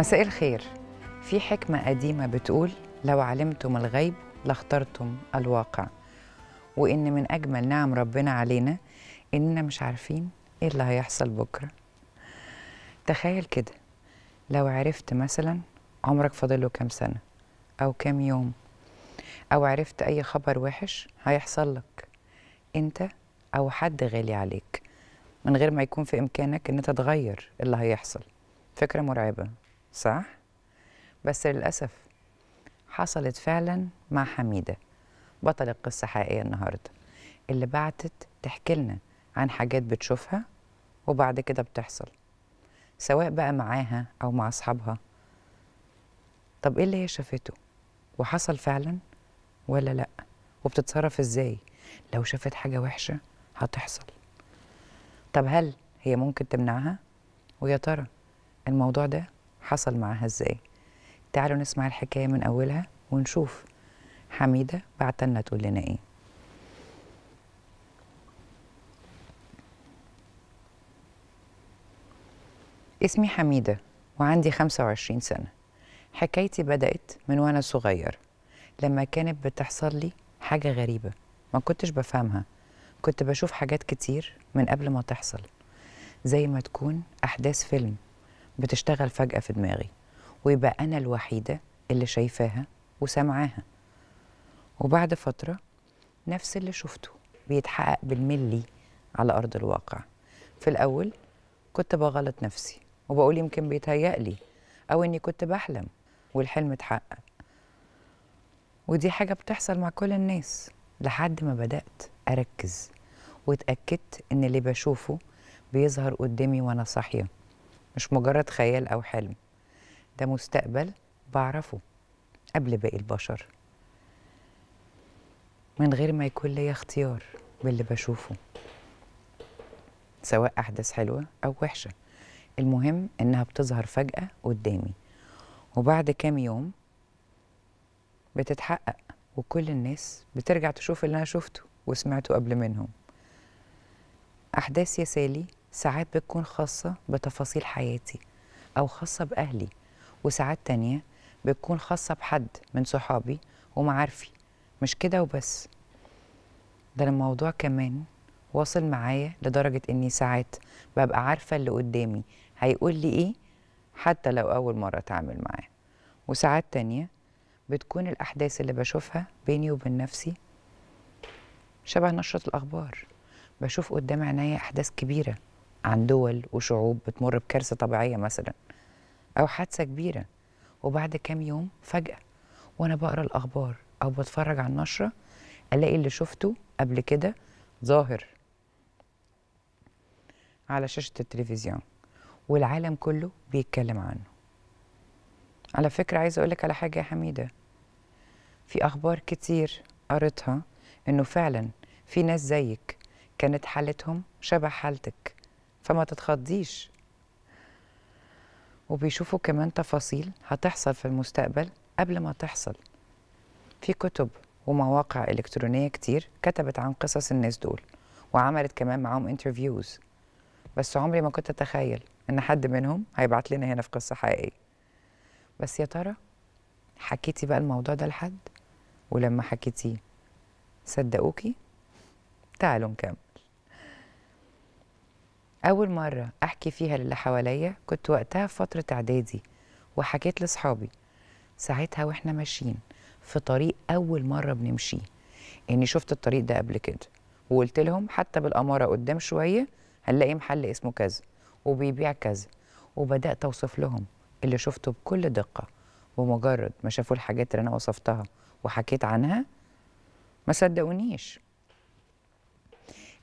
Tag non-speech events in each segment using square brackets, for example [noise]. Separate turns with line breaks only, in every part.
مساء الخير في حكمة قديمة بتقول لو علمتم الغيب لاخترتم الواقع وإن من أجمل نعم ربنا علينا إننا مش عارفين إيه اللي هيحصل بكرة تخيل كده لو عرفت مثلا عمرك فاضله كام سنة أو كام يوم أو عرفت أي خبر وحش هيحصل لك أنت أو حد غالي عليك من غير ما يكون في إمكانك إن أنت تغير اللي هيحصل فكرة مرعبة صح؟ بس للأسف حصلت فعلا مع حميدة بطل القصة حقيقية النهاردة اللي بعتت تحكي لنا عن حاجات بتشوفها وبعد كده بتحصل سواء بقى معاها أو مع أصحابها طب إيه اللي هي شافته؟ وحصل فعلا ولا لأ؟ وبتتصرف إزاي؟ لو شافت حاجة وحشة هتحصل طب هل هي ممكن تمنعها؟ ويا ترى الموضوع ده حصل معاها ازاي تعالوا نسمع الحكايه من اولها ونشوف حميده بعتلنا تقول لنا ايه اسمي حميده وعندي 25 سنه حكايتي بدات من وانا صغير لما كانت بتحصل لي حاجه غريبه ما كنتش بفهمها كنت بشوف حاجات كتير من قبل ما تحصل زي ما تكون احداث فيلم بتشتغل فجأة في دماغي ويبقى أنا الوحيدة اللي شايفاها وسامعاها وبعد فترة نفس اللي شفته بيتحقق بالملي على أرض الواقع في الأول كنت بغلط نفسي وبقول يمكن بيتهيألي أو إني كنت بحلم والحلم اتحقق ودي حاجة بتحصل مع كل الناس لحد ما بدأت أركز واتأكدت إن اللي بشوفه بيظهر قدامي وأنا صاحية مش مجرد خيال أو حلم ده مستقبل بعرفه قبل باقي البشر من غير ما يكون ليا اختيار باللي بشوفه سواء أحداث حلوة أو وحشة المهم إنها بتظهر فجأة قدامي وبعد كام يوم بتتحقق وكل الناس بترجع تشوف اللي أنا شفته وسمعته قبل منهم أحداث يا سالي ساعات بتكون خاصة بتفاصيل حياتي أو خاصة بأهلي وساعات تانية بتكون خاصة بحد من صحابي ومعارفي مش كده وبس ده الموضوع كمان واصل معايا لدرجة إني ساعات ببقى عارفة اللي قدامي هيقول لي إيه حتى لو أول مرة أتعامل معاه وساعات تانية بتكون الأحداث اللي بشوفها بيني وبين نفسي شبه نشرة الأخبار بشوف قدام عينيا أحداث كبيرة عن دول وشعوب بتمر بكارثه طبيعيه مثلا او حادثه كبيره وبعد كام يوم فجاه وانا بقرا الاخبار او بتفرج على النشره الاقي اللي شفته قبل كده ظاهر على شاشه التلفزيون والعالم كله بيتكلم عنه على فكره عايزه اقول لك على حاجه يا حميده في اخبار كتير قريتها انه فعلا في ناس زيك كانت حالتهم شبه حالتك فما تتخضيش وبيشوفوا كمان تفاصيل هتحصل في المستقبل قبل ما تحصل في كتب ومواقع إلكترونية كتير كتبت عن قصص الناس دول وعملت كمان معاهم انترفيوز بس عمري ما كنت أتخيل إن حد منهم هيبعت لنا هنا في قصة حقيقية بس يا ترى حكيتي بقى الموضوع ده لحد ولما حكيتيه صدقوكي تعالوا نكمل أول مرة أحكي فيها للي حواليا كنت وقتها في فترة إعدادي وحكيت لأصحابي ساعتها وإحنا ماشيين في طريق أول مرة بنمشيه إني شفت الطريق ده قبل كده وقلت لهم حتى بالأمارة قدام شوية هنلاقي محل اسمه كذا وبيبيع كذا وبدأت أوصف لهم اللي شفته بكل دقة ومجرد ما شافوا الحاجات اللي أنا وصفتها وحكيت عنها ما صدقونيش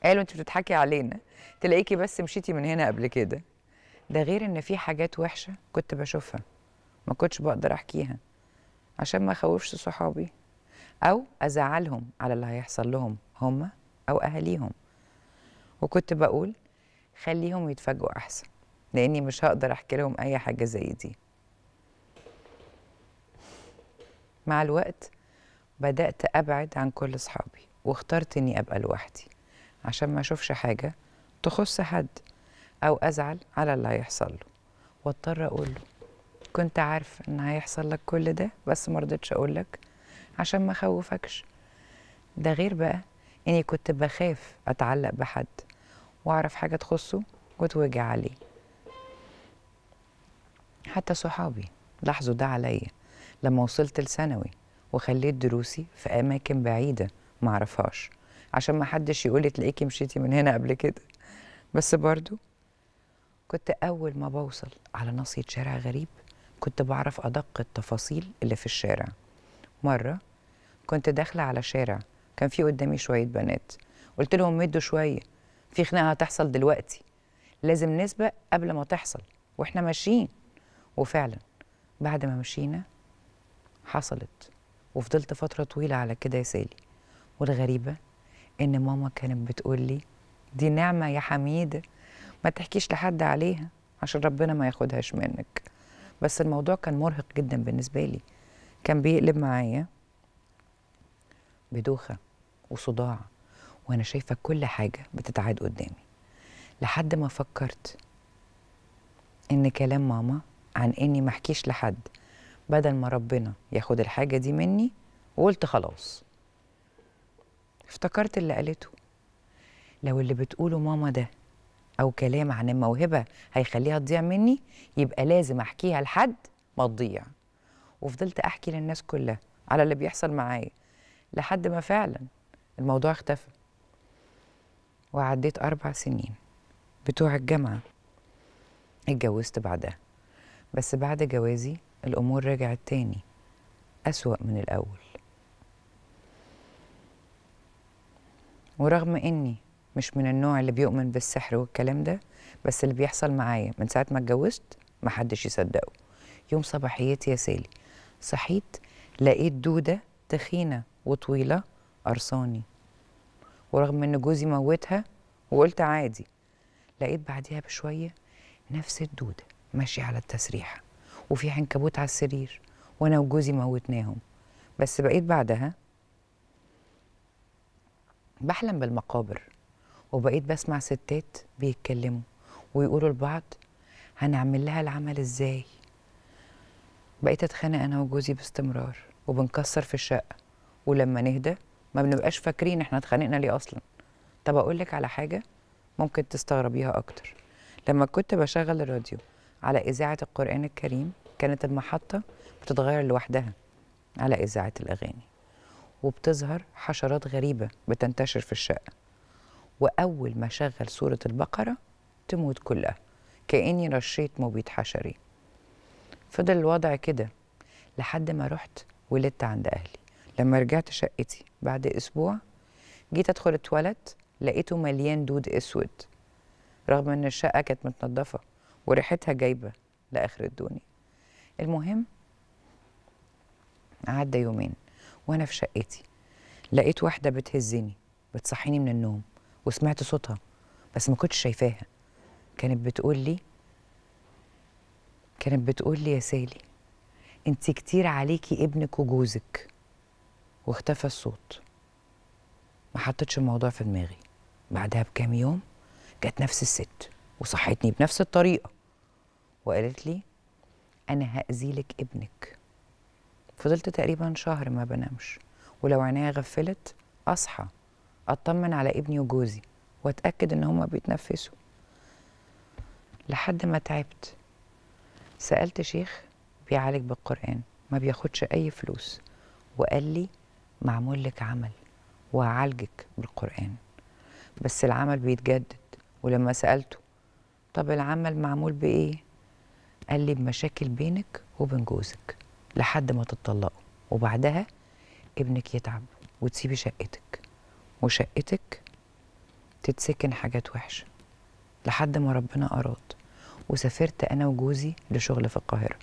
قالوا انت بتضحكي علينا تلاقيكي بس مشيتي من هنا قبل كده ده غير ان في حاجات وحشه كنت بشوفها ما كنتش بقدر احكيها عشان ما اخوفش صحابي او ازعلهم على اللي هيحصل لهم هم او اهاليهم وكنت بقول خليهم يتفاجئوا احسن لاني مش هقدر احكي لهم اي حاجه زي دي مع الوقت بدات ابعد عن كل اصحابي واخترت اني ابقى لوحدي عشان ما أشوفش حاجة تخص حد أو أزعل على اللي هيحصل له واضطر أقول له كنت عارفة إن هيحصل لك كل ده بس مرضتش أقول لك عشان ما أخوفكش ده غير بقى إني كنت بخاف أتعلق بحد وأعرف حاجة تخصه وتوجع عليه حتى صحابي لاحظوا ده عليا لما وصلت لثانوي وخليت دروسي في أماكن بعيدة معرفهاش عشان ما حدش يقول لي تلاقيكي مشيتي من هنا قبل كده بس برضو كنت أول ما بوصل على ناصية شارع غريب كنت بعرف أدق التفاصيل اللي في الشارع مرة كنت داخلة على شارع كان في قدامي شوية بنات قلت لهم مدوا شوية في خناقة هتحصل دلوقتي لازم نسبق قبل ما تحصل واحنا ماشيين وفعلا بعد ما مشينا حصلت وفضلت فترة طويلة على كده يا سالي والغريبة إن ماما كانت بتقول لي دي نعمة يا حميدة ما تحكيش لحد عليها عشان ربنا ما ياخدهاش منك بس الموضوع كان مرهق جدا بالنسبة لي كان بيقلب معايا بدوخة وصداع وأنا شايفة كل حاجة بتتعاد قدامي لحد ما فكرت إن كلام ماما عن إني ما أحكيش لحد بدل ما ربنا ياخد الحاجة دي مني وقلت خلاص افتكرت اللي قالته لو اللي بتقوله ماما ده او كلام عن الموهبه هيخليها تضيع مني يبقى لازم احكيها لحد ما تضيع وفضلت احكي للناس كلها على اللي بيحصل معايا لحد ما فعلا الموضوع اختفى وعديت اربع سنين بتوع الجامعه اتجوزت بعدها بس بعد جوازي الامور رجعت تاني اسوا من الاول ورغم اني مش من النوع اللي بيؤمن بالسحر والكلام ده بس اللي بيحصل معايا من ساعه ما اتجوزت محدش يصدقه يوم صباحيتي يا سالي صحيت لقيت دوده تخينه وطويله قرصاني ورغم ان جوزي موتها وقلت عادي لقيت بعديها بشويه نفس الدوده ماشيه على التسريحه وفي عنكبوت على السرير وانا وجوزي موتناهم بس بقيت بعدها بحلم بالمقابر وبقيت بسمع ستات بيتكلموا ويقولوا لبعض هنعمل لها العمل ازاي بقيت اتخانق انا وجوزي باستمرار وبنكسر في الشقه ولما نهدى ما بنبقاش فاكرين احنا اتخانقنا ليه اصلا طب اقول لك على حاجه ممكن تستغربيها اكتر لما كنت بشغل الراديو على اذاعه القران الكريم كانت المحطه بتتغير لوحدها على اذاعه الاغاني وبتظهر حشرات غريبة بتنتشر في الشقة وأول ما شغل سورة البقرة تموت كلها كأني رشيت مبيد حشري فضل الوضع كده لحد ما رحت ولدت عند أهلي لما رجعت شقتي بعد أسبوع جيت أدخل التواليت لقيته مليان دود أسود رغم إن الشقة كانت متنضفة وريحتها جايبة لآخر الدوني المهم عدى يومين وانا في شقتي لقيت واحده بتهزني بتصحيني من النوم وسمعت صوتها بس ما كنتش شايفاها كانت بتقول لي كانت بتقول لي يا سالي انت كتير عليكي ابنك وجوزك واختفى الصوت ما حطيتش الموضوع في دماغي بعدها بكام يوم جت نفس الست وصحتني بنفس الطريقه وقالت لي انا هاذيلك ابنك فضلت تقريبا شهر ما بنامش ولو عينيا غفلت اصحى اطمن على ابني وجوزي واتاكد ان هما بيتنفسوا لحد ما تعبت سالت شيخ بيعالج بالقران ما بياخدش اي فلوس وقال لي معمول لك عمل وهعالجك بالقران بس العمل بيتجدد ولما سالته طب العمل معمول بايه قال لي بمشاكل بينك وبين جوزك لحد ما تتطلقوا وبعدها ابنك يتعب وتسيبي شقتك وشقتك تتسكن حاجات وحشه لحد ما ربنا اراد وسافرت انا وجوزي لشغل في القاهره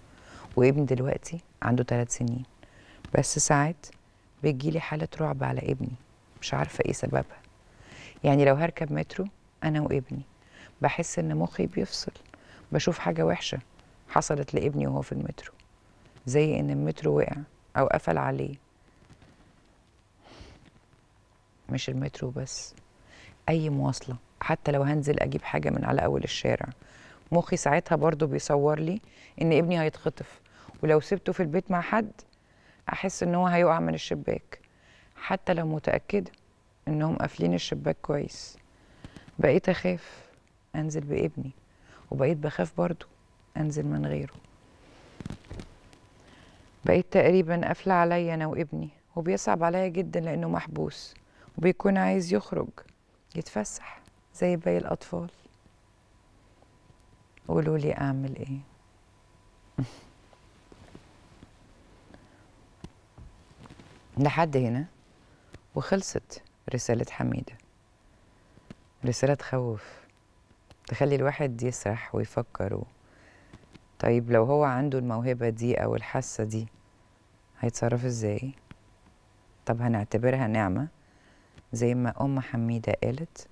وابني دلوقتي عنده ثلاث سنين بس ساعات بتجيلي حاله رعب على ابني مش عارفه ايه سببها يعني لو هركب مترو انا وابني بحس ان مخي بيفصل بشوف حاجه وحشه حصلت لابني وهو في المترو زي ان المترو وقع او قفل عليه مش المترو بس اي مواصله حتى لو هنزل اجيب حاجه من على اول الشارع مخي ساعتها برضو بيصور لي ان ابني هيتخطف ولو سبته في البيت مع حد احس ان هو هيقع من الشباك حتى لو متاكده انهم قافلين الشباك كويس بقيت اخاف انزل بابني وبقيت بخاف برضو انزل من غيره بقيت تقريبا قافله عليا انا وابني وبيصعب عليا جدا لانه محبوس وبيكون عايز يخرج يتفسح زي باقي الاطفال قولوا لي اعمل ايه [laughs] لحد هنا وخلصت رسالة حميدة رسالة تخوف تخلي الواحد يسرح ويفكر طيب لو هو عنده الموهبة دي أو الحاسة دي هيتصرف ازاي؟ طب هنعتبرها نعمة زي ما أم حميدة قالت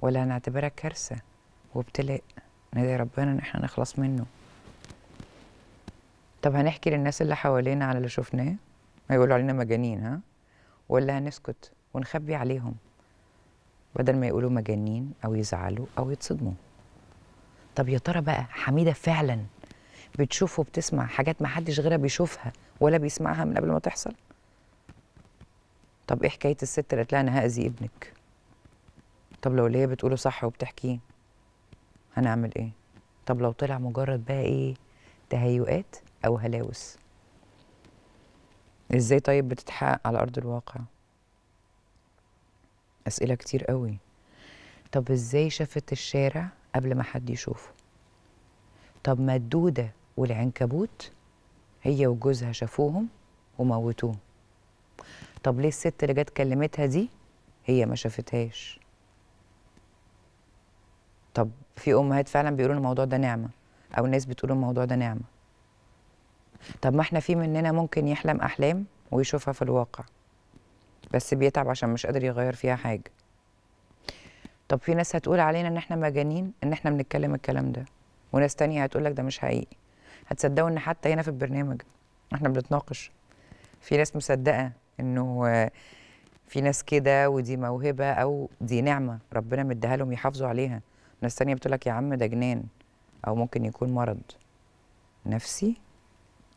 ولا هنعتبرها كارثة وابتلاء ندعي ربنا إن احنا نخلص منه طب هنحكي للناس اللي حوالينا على اللي شفناه هيقولوا علينا مجانين ها ولا هنسكت ونخبي عليهم بدل ما يقولوا مجانين أو يزعلوا أو يتصدموا طب يا ترى بقى حميدة فعلاً بتشوف وبتسمع حاجات ما حدش غيرها بيشوفها ولا بيسمعها من قبل ما تحصل طب ايه حكايه الست اللي قالت لها انا هاذي ابنك طب لو اللي هي بتقوله صح وبتحكيه هنعمل ايه طب لو طلع مجرد بقى ايه تهيؤات او هلاوس ازاي طيب بتتحقق على ارض الواقع اسئله كتير قوي طب ازاي شافت الشارع قبل ما حد يشوفه طب ما الدوده والعنكبوت هي وجوزها شافوهم وموتوهم طب ليه الست اللي جت كلمتها دي هي ما شافتهاش طب في امهات فعلا بيقولوا الموضوع ده نعمه او ناس بتقول الموضوع ده نعمه طب ما احنا في مننا ممكن يحلم احلام ويشوفها في الواقع بس بيتعب عشان مش قادر يغير فيها حاجه طب في ناس هتقول علينا ان احنا مجانين ان احنا بنتكلم الكلام ده وناس تانية هتقول لك ده مش حقيقي هتصدقوا ان حتى هنا في البرنامج احنا بنتناقش في ناس مصدقه انه في ناس كده ودي موهبه او دي نعمه ربنا مديها لهم يحافظوا عليها ناس تانية بتقول لك يا عم ده جنان او ممكن يكون مرض نفسي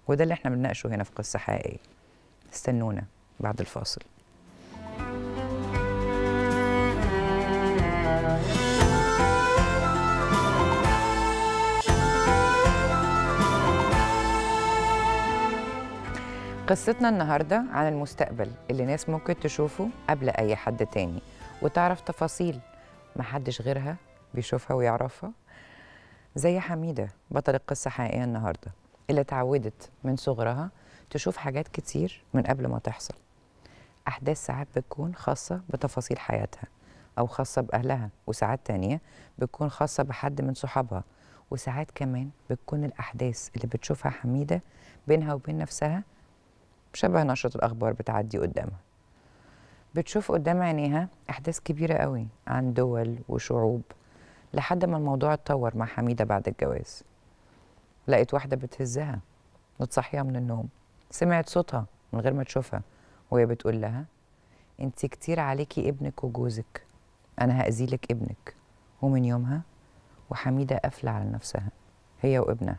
وده اللي احنا بنناقشه هنا في قصه حقيقيه استنونا بعد الفاصل قصتنا النهاردة عن المستقبل اللي ناس ممكن تشوفه قبل أي حد تاني وتعرف تفاصيل محدش غيرها بيشوفها ويعرفها زي حميدة بطل القصة حقيقية النهاردة اللي اتعودت من صغرها تشوف حاجات كتير من قبل ما تحصل أحداث ساعات بتكون خاصة بتفاصيل حياتها أو خاصة بأهلها وساعات تانية بتكون خاصة بحد من صحابها وساعات كمان بتكون الأحداث اللي بتشوفها حميدة بينها وبين نفسها شبه نشرة الأخبار بتعدي قدامها بتشوف قدام عينيها أحداث كبيرة قوي عن دول وشعوب لحد ما الموضوع اتطور مع حميدة بعد الجواز لقيت واحدة بتهزها وتصحيها من النوم سمعت صوتها من غير ما تشوفها وهي بتقول لها انت كتير عليكي ابنك وجوزك انا هأذيلك ابنك ومن يومها وحميدة قافلة على نفسها هي وابنها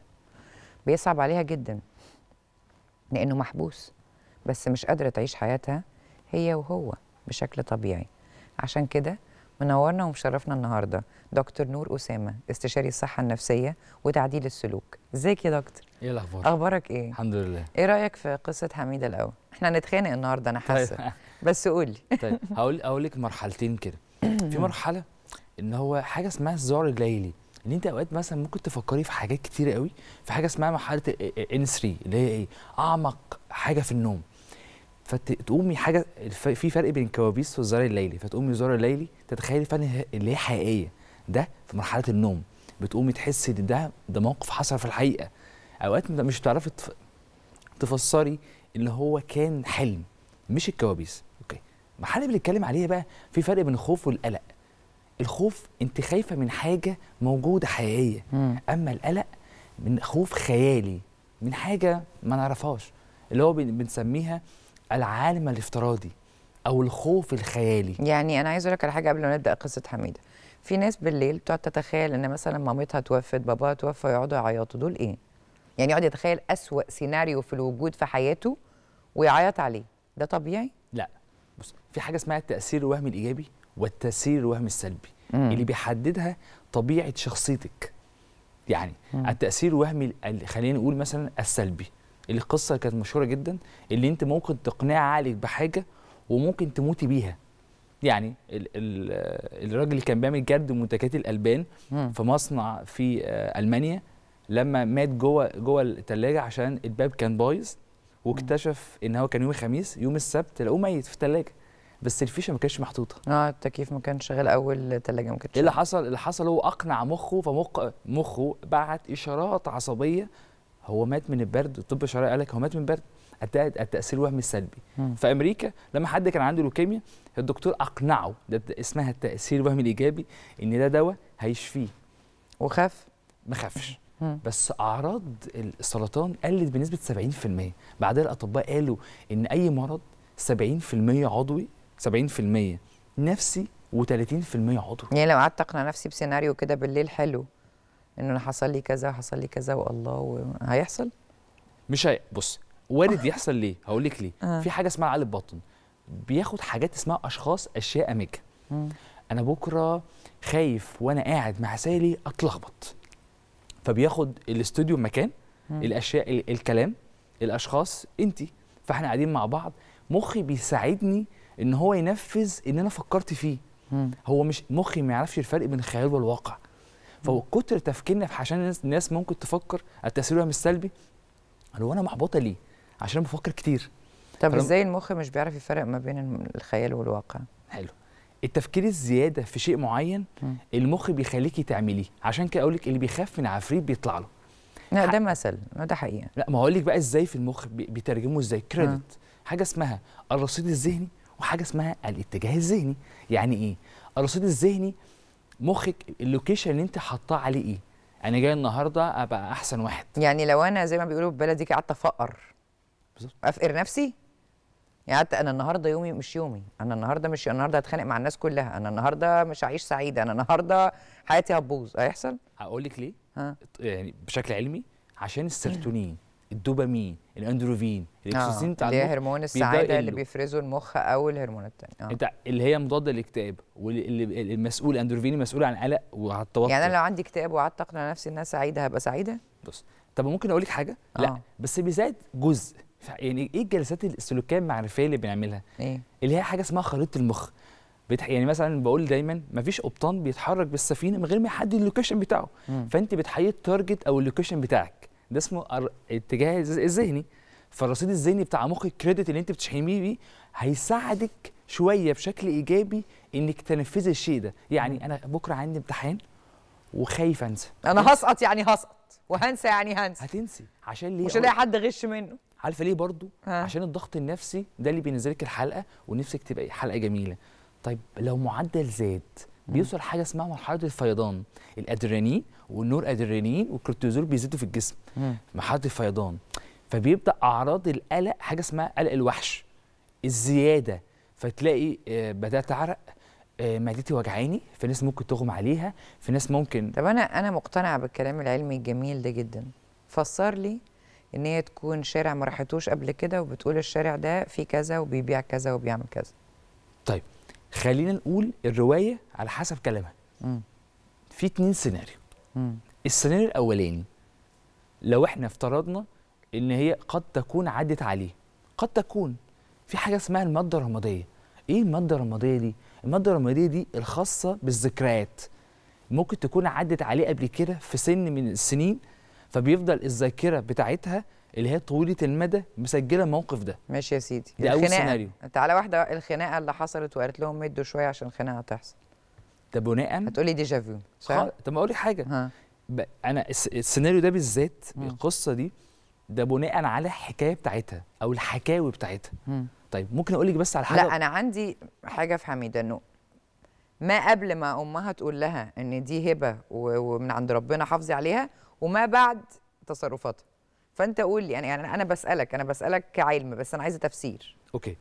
بيصعب عليها جدا لأنه محبوس بس مش قادرة تعيش حياتها هي وهو بشكل طبيعي عشان كده منورنا ومشرفنا النهارده دكتور نور اسامه استشاري الصحه النفسيه وتعديل السلوك ازيك يا دكتور ايه الاخبار اخبارك ايه الحمد لله ايه رايك في قصه حميده الاول احنا هنتخانق النهارده انا طيب. حاسه طيب. بس قولي [laughs] طيب
هقول اقول لك مرحلتين كده في [clears throat] مرحله ان هو حاجه اسمها الزعر الليلي ان انت اوقات مثلا ممكن تفكري في حاجات كتير قوي في حاجه اسمها مرحله ان 3 اللي هي ايه اعمق حاجه في النوم فتقومي حاجه في فرق بين الكوابيس والزرار الليلي فتقومي الزرار الليلي تتخيلي فعلا اللي هي حقيقيه ده في مرحله النوم بتقومي تحسي ان ده ده موقف حصل في الحقيقه اوقات مش بتعرفي تفسري اللي هو كان حلم مش الكوابيس اوكي المرحله اللي بنتكلم عليها بقى في فرق بين الخوف والقلق الخوف انت خايفه من حاجه موجوده حقيقيه م. اما القلق من خوف خيالي من حاجه ما نعرفهاش
اللي هو بنسميها العالم الافتراضي او الخوف الخيالي يعني انا عايز اقول لك على حاجه قبل ما نبدا قصه حميده في ناس بالليل بتقعد تتخيل ان مثلا مامتها توفت باباها توفى يقعدوا يعيطوا دول ايه يعني يقعد يتخيل اسوا سيناريو في الوجود في حياته ويعيط عليه ده طبيعي لا بص في حاجه اسمها التاثير
الوهمي الايجابي والتاثير الوهمي السلبي مم. اللي بيحددها طبيعه شخصيتك يعني مم. التاثير الوهمي خلينا نقول مثلا السلبي القصه اللي كانت مشهوره جدا اللي انت ممكن تقنع عقلك بحاجه وممكن تموتي بيها يعني ال ال الراجل اللي كان بيعمل جرد منتجات الالبان مم. في مصنع في آه، المانيا لما مات جوه جوه التلاجة عشان الباب كان بايظ واكتشف ان هو كان يوم الخميس يوم السبت لقوه ميت في التلاجة بس الفيشه ما كانتش
محطوطه اه التكييف ما كانش شغال اول تلاجة ما كانتش ايه اللي
حصل اللي حصل هو اقنع مخه فمخ مخه بعت اشارات عصبيه هو مات من البرد الطب الشرعي قال لك هو مات من البرد التاثير الوهمي السلبي في امريكا لما حد كان عنده لوكيميا الدكتور اقنعه ده اسمها التاثير الوهمي الايجابي ان ده دواء هيشفيه وخاف ما خافش بس اعراض السرطان قلت بنسبه 70% بعدها الاطباء قالوا ان اي مرض 70% عضوي 70% نفسي و30% عضوي
يعني لو قعدت اقنع نفسي بسيناريو كده بالليل حلو انه انا حصل لي كذا حصل لي كذا والله هيحصل مش هي بص
وارد يحصل ليه هقول لك ليه آه. في حاجه اسمها قلب بطن بياخد حاجات اسمها اشخاص اشياء اماكن انا بكره خايف وانا قاعد مع سالي اتلخبط فبياخد الاستوديو مكان الاشياء الكلام الاشخاص انت فاحنا قاعدين مع بعض مخي بيساعدني ان هو ينفذ ان انا فكرت فيه هو مش مخي ما يعرفش الفرق بين الخيال والواقع فهو كتر تفكيرنا في عشان الناس, ممكن تفكر التاثير الوهمي السلبي هو انا محبطه ليه؟ عشان بفكر كتير طب ازاي المخ مش بيعرف يفرق ما بين الخيال والواقع؟ حلو التفكير الزياده في شيء معين م. المخ بيخليكي تعمليه عشان كده اقول لك اللي بيخاف من عفريت بيطلع له لا ده مثل ده حقيقه لا ما اقول لك بقى ازاي في المخ بيترجمه ازاي كريدت حاجه اسمها الرصيد الذهني وحاجه اسمها الاتجاه الذهني يعني ايه الرصيد الذهني مخك اللوكيشن اللي انت حاطاه عليه ايه انا جاي النهارده ابقى احسن واحد
يعني لو انا زي ما بيقولوا في ببلدي قعدت افقر بالظبط افقر نفسي يعني قعدت انا النهارده يومي مش يومي انا النهارده مش النهارده هتخانق مع الناس كلها انا النهارده مش هعيش سعيد انا النهارده حياتي هتبوظ هيحصل هقول لك ليه ها.
يعني بشكل علمي عشان إيه؟ السيرتونين الدوبامين الاندروفين الاكسوسين آه. اللي هي هرمون السعاده اللي
بيفرزه المخ او الهرمونات الثانيه آه. انت
اللي هي مضاده للاكتئاب واللي المسؤول الاندروفين مسؤول عن القلق وعن التوتر يعني انا لو
عندي اكتئاب وقعدت اقنع نفسي ان انا سعيده هبقى سعيده بص طب ممكن اقول لك حاجه آه. لا بس بيزيد جزء
يعني ايه الجلسات السلوكيه المعرفيه اللي بنعملها إيه؟ اللي هي حاجه اسمها خريطه المخ بتح... يعني مثلا بقول دايما مفيش قبطان بيتحرك بالسفينه من غير ما يحدد اللوكيشن بتاعه مم. فانت بتحيط التارجت او اللوكيشن بتاعك ده اسمه الاتجاه الذهني فالرصيد الذهني بتاع مخ الكريدت اللي انت بتشحميه بيه هيساعدك شويه بشكل ايجابي انك تنفذي الشيء ده يعني انا بكره عندي امتحان وخايف انسى
انا هسقط يعني هسقط وهنسى يعني هنسى هتنسي عشان ليه مش هلاقي حد غش منه
عارفه ليه برضو ها. عشان الضغط النفسي ده اللي بينزل لك الحلقه ونفسك تبقى حلقه جميله طيب لو معدل زاد بيوصل حاجه اسمها مرحله الفيضان الادرينالين والنور ادرينين والكورتيزول بيزيدوا في الجسم حد فيضان فبيبدا اعراض القلق حاجه اسمها قلق الوحش الزياده فتلاقي آه، بدات
اعرق آه، معدتي وجعاني في ناس ممكن تغمى عليها في ناس ممكن طب انا انا مقتنعه بالكلام العلمي الجميل ده جدا فسر لي ان هي تكون شارع ما راحتوش قبل كده وبتقول الشارع ده فيه كذا وبيبيع كذا وبيعمل كذا
طيب خلينا نقول الروايه على حسب كلامها في اتنين سيناريو السيناريو الاولاني لو احنا افترضنا ان هي قد تكون عدت عليه قد تكون في حاجه اسمها الماده الرماديه ايه الماده الرماديه دي الماده الرماديه دي الخاصه بالذكريات ممكن تكون عدت عليه قبل كده في سن من السنين فبيفضل الذاكره بتاعتها اللي هي طويله المدى مسجله الموقف ده ماشي يا سيدي ده الخناقة. اول سيناريو
تعالى واحده الخناقه اللي حصلت وقالت لهم مدوا شويه عشان الخناقه تحصل ده بناء هتقولي ديجا فيو صح؟ طب ما اقول لك حاجه ها.
انا السيناريو ده بالذات القصه دي ده بناء على الحكايه
بتاعتها او الحكاوي بتاعتها م. طيب ممكن اقول لك بس على حاجه لا انا عندي حاجه في حميده انه ما قبل ما امها تقول لها ان دي هبه ومن عند ربنا حافظي عليها وما بعد تصرفاتها فانت قول لي يعني،, يعني انا بسالك انا بسالك كعلم بس انا عايزه تفسير
اوكي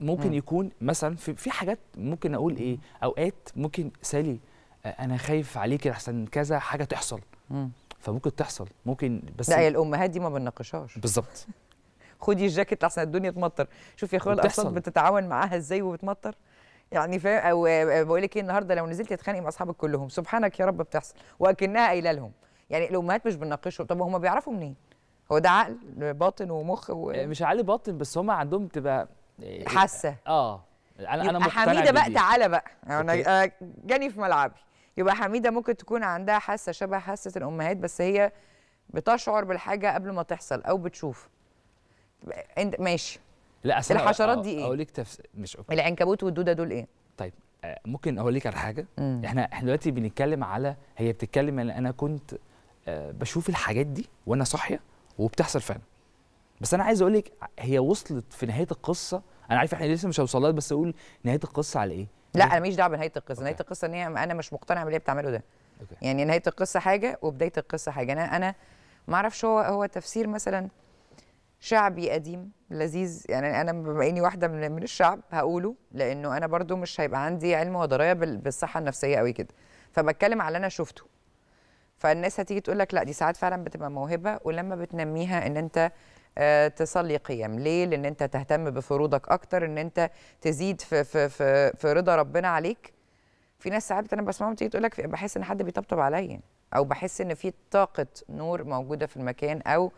ممكن م. يكون مثلا في, في حاجات ممكن اقول ايه اوقات ممكن سالي آه، انا خايف عليك احسن كذا حاجه تحصل م. فممكن تحصل ممكن بس لا يا الامهات
دي ما بنناقشهاش بالظبط [laughs] خدي الجاكيت احسن الدنيا تمطر شوف يا اخويا الاقساط بتتعاون معاها ازاي وبتمطر يعني فاهم او آه، آه، بقول لك ايه النهارده لو نزلت اتخانقي مع اصحابك كلهم سبحانك يا رب بتحصل واكنها قايله لهم يعني الامهات مش بنناقشهم طب هم بيعرفوا منين هو ده عقل باطن ومخ و... مش عقل باطن بس هم عندهم تبقى إيه، إيه، حاسه اه
انا انا مقتنع حميده بقى تعالى بقى انا آه،
جاني في ملعبي يبقى حميده ممكن تكون عندها حاسه شبه حاسه الامهات بس هي بتشعر بالحاجه قبل ما تحصل او بتشوف ماشي
لا الحشرات دي ايه اقول لك تفس... مش أوكي.
العنكبوت والدوده دول ايه
طيب آه، ممكن اقول لك على حاجه مم. احنا احنا دلوقتي بنتكلم على هي بتتكلم ان انا كنت آه، بشوف الحاجات دي وانا صاحيه وبتحصل فعلا بس انا عايز اقول لك هي وصلت في نهايه القصه انا عارف احنا لسه مش هوصلها بس اقول نهايه
القصه على ايه لا انا ماليش دعوه بنهايه القصه نهايه القصه ان هي انا مش مقتنع باللي بتعمله ده أوكي. يعني نهايه القصه حاجه وبدايه القصه حاجه انا انا ما اعرفش هو هو تفسير مثلا شعبي قديم لذيذ يعني انا بما اني واحده من, من الشعب هقوله لانه انا برضو مش هيبقى عندي علم ودرايه بالصحه النفسيه قوي كده فبتكلم على اللي انا شفته فالناس هتيجي تقول لك لا دي ساعات فعلا بتبقى موهبه ولما بتنميها ان انت آه، تصلي قيام ليه لان انت تهتم بفروضك اكتر ان انت تزيد في في في, في رضا ربنا عليك في ناس ساعات انا بسمعهم تيجي تقول لك بحس ان حد بيطبطب عليا او بحس ان في طاقه نور موجوده في المكان او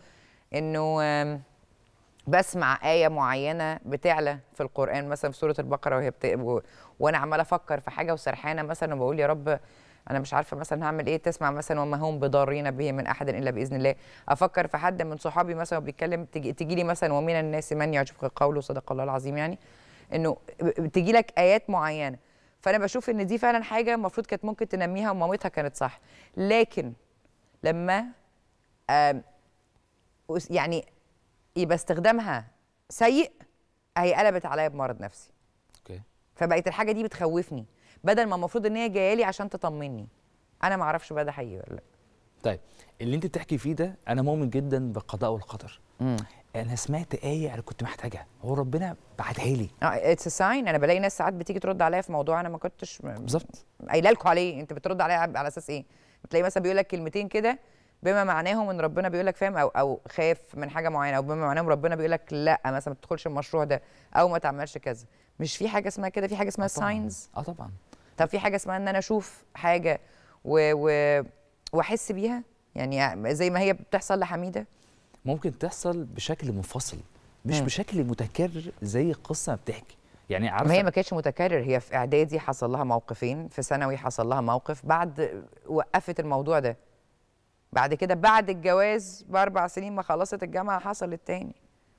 انه بسمع آية معينة بتعلى في القرآن مثلا في سورة البقرة وهي بت... و... وأنا عمالة أفكر في حاجة وسرحانة مثلا وبقول يا رب انا مش عارفه مثلا هعمل ايه تسمع مثلا وما هم بضارين به من احد الا باذن الله افكر في حد من صحابي مثلا وبيتكلم تجي, تجي لي مثلا ومن الناس من يعجبك قوله صدق الله العظيم يعني انه تجي لك ايات معينه فانا بشوف ان دي فعلا حاجه المفروض كانت ممكن تنميها ومامتها كانت صح لكن لما يعني يبقى استخدامها سيء هي قلبت عليا بمرض نفسي اوكي فبقت الحاجه دي بتخوفني بدل ما المفروض ان هي جايه لي عشان تطمني انا ما اعرفش بقى ده حقيقي ولا لا
طيب اللي انت بتحكي فيه ده انا مؤمن جدا بالقضاء والقدر مم. انا سمعت ايه انا كنت محتاجها هو ربنا بعتها لي
اه اتس ساين انا بلاقي ناس ساعات بتيجي ترد عليا في موضوع انا ما كنتش بالظبط قايله لكم عليه انت بترد عليا على اساس ايه بتلاقي مثلا بيقول لك كلمتين كده بما معناهم ان ربنا بيقول لك فاهم او او خاف من حاجه معينه او بما معناهم ربنا بيقول لك لا مثلا ما تدخلش المشروع ده او ما تعملش كذا مش في حاجه اسمها كده في حاجه اسمها ساينز اه طبعا طب في حاجه اسمها ان انا اشوف حاجه و... و... واحس بيها يعني زي ما هي بتحصل لحميده ممكن تحصل بشكل منفصل مش م. بشكل متكرر زي القصه بتحكي يعني عارفه هي ما كانتش متكرر هي في اعدادي حصل لها موقفين في ثانوي حصل لها موقف بعد وقفت الموضوع ده بعد كده بعد الجواز باربع سنين ما خلصت الجامعه حصلت تاني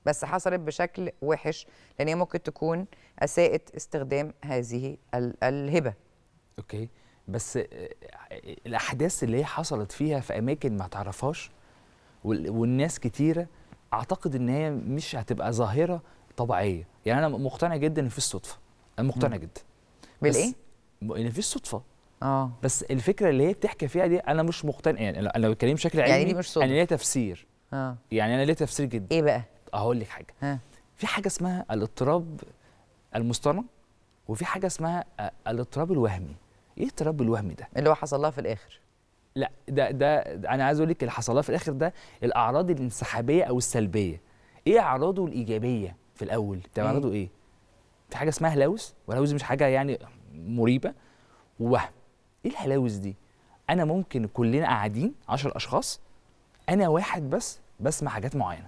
بس حصلت بشكل وحش لان هي ممكن تكون اساءت استخدام هذه الهبه
اوكي بس آه، آه، الاحداث اللي هي حصلت فيها في اماكن ما تعرفهاش والناس كتيره اعتقد ان هي مش هتبقى ظاهره طبيعيه يعني انا مقتنع جدا ان في الصدفه انا مقتنع جدا بالايه ان في الصدفه اه بس الفكره اللي هي بتحكي فيها دي انا مش مقتنع يعني انا لو اتكلم بشكل يعني علمي يعني مش صدفة. انا يعني ليها تفسير اه يعني انا ليها تفسير جدا ايه بقى اقول لك حاجه ها. في حاجه اسمها الاضطراب المصطنع وفي حاجه اسمها آه، الاضطراب الوهمي ايه التربي الوهمي ده اللي هو حصل لها في الاخر لا ده ده انا عايز اقول لك اللي حصل لها في الاخر ده الاعراض الانسحابيه او السلبيه ايه اعراضه الايجابيه في الاول طب إيه؟ اعراضه ايه في حاجه اسمها هلاوس والهلاوس مش حاجه يعني مريبه ووهم ايه الهلاوس دي انا ممكن كلنا قاعدين 10 اشخاص انا واحد بس بسمع حاجات معينه